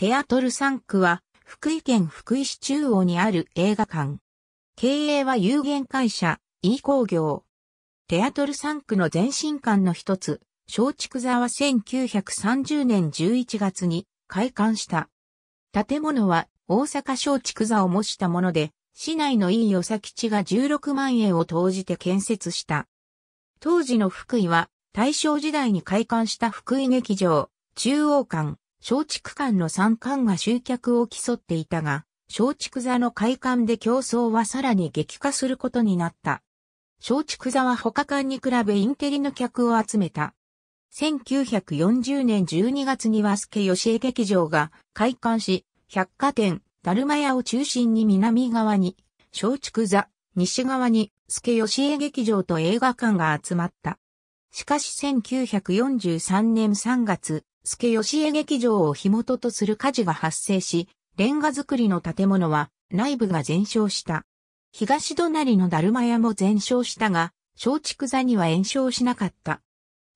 テアトル3区は、福井県福井市中央にある映画館。経営は有限会社、E 工業。テアトル3区の前身館の一つ、松竹座は1930年11月に開館した。建物は大阪松竹座を模したもので、市内のいい与佐地が16万円を投じて建設した。当時の福井は大正時代に開館した福井劇場、中央館、松竹館の三冠が集客を競っていたが、松竹座の開館で競争はさらに激化することになった。松竹座は他館に比べインテリの客を集めた。1940年12月には助シ江劇場が開館し、百貨店、だるま屋を中心に南側に、松竹座、西側に、助シ江劇場と映画館が集まった。しかし1943年3月、助義江劇場を火元とする火事が発生し、レンガ造りの建物は内部が全焼した。東隣のだるま屋も全焼したが、松竹座には延焼しなかった。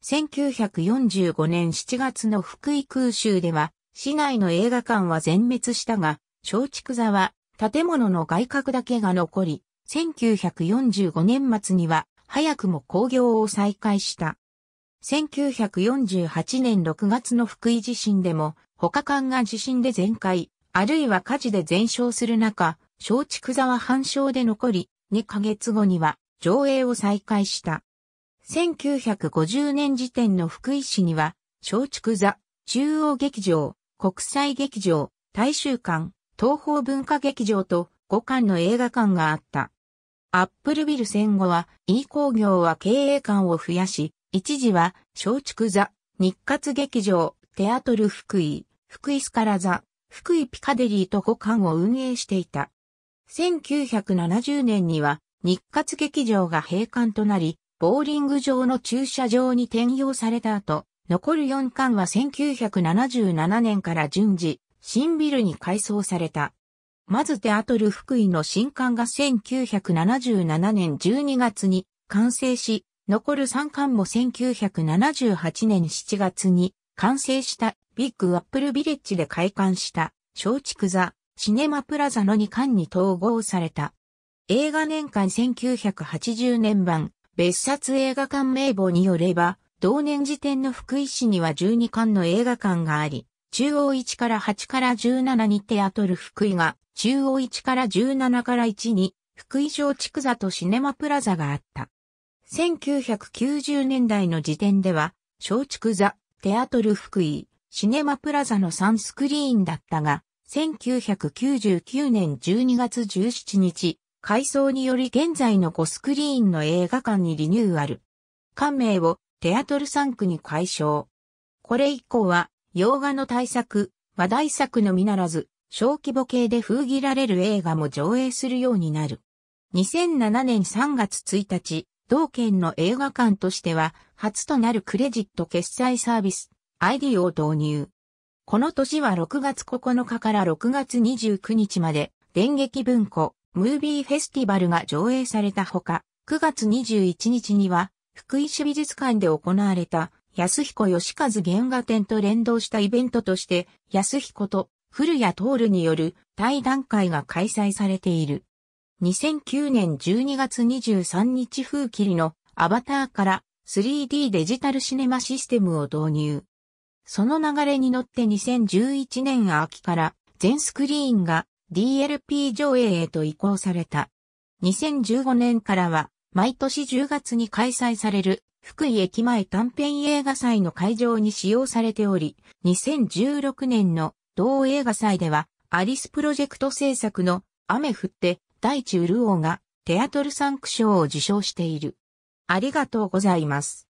1945年7月の福井空襲では、市内の映画館は全滅したが、松竹座は建物の外郭だけが残り、1945年末には早くも工業を再開した。1948年6月の福井地震でも、他艦が地震で全壊、あるいは火事で全焼する中、小竹沢半焼で残り、2ヶ月後には上映を再開した。1950年時点の福井市には、小竹座、中央劇場、国際劇場、大衆館、東方文化劇場と5館の映画館があった。アップルビル戦後は、E 工業は経営館を増やし、一時は、松竹座、日活劇場、テアトル福井、福井スカラ座、福井ピカデリーと5館を運営していた。1970年には、日活劇場が閉館となり、ボーリング場の駐車場に転用された後、残る4館は1977年から順次、新ビルに改装された。まずテアトル福井の新館が1977年12月に完成し、残る3巻も1978年7月に完成したビッグアップルビレッジで開館した松竹座シネマプラザの2巻に統合された。映画年間1980年版別冊映画館名簿によれば同年時点の福井市には12巻の映画館があり、中央1から8から17にテアトル福井が、中央1から17から1に、福井小畜座とシネマプラザがあった。1990年代の時点では、松竹座、テアトル福井、シネマプラザの3スクリーンだったが、1999年12月17日、改装により現在の5スクリーンの映画館にリニューアル。館名をテアトル3区に改称。これ以降は、洋画の大作、話題作のみならず、小規模系で封切られる映画も上映するようになる。2007年3月1日、同県の映画館としては初となるクレジット決済サービス ID を導入。この年は6月9日から6月29日まで電撃文庫ムービーフェスティバルが上映されたほか、9月21日には福井市美術館で行われた安彦義和原画展と連動したイベントとして安彦と古谷徹による対談会が開催されている。2009年12月23日風切りのアバターから 3D デジタルシネマシステムを導入。その流れに乗って2011年秋から全スクリーンが DLP 上映へと移行された。2015年からは毎年10月に開催される福井駅前短編映画祭の会場に使用されており、2016年の同映画祭ではアリスプロジェクト制作の雨降って大地潤王がテアトルサンク賞を受賞している。ありがとうございます。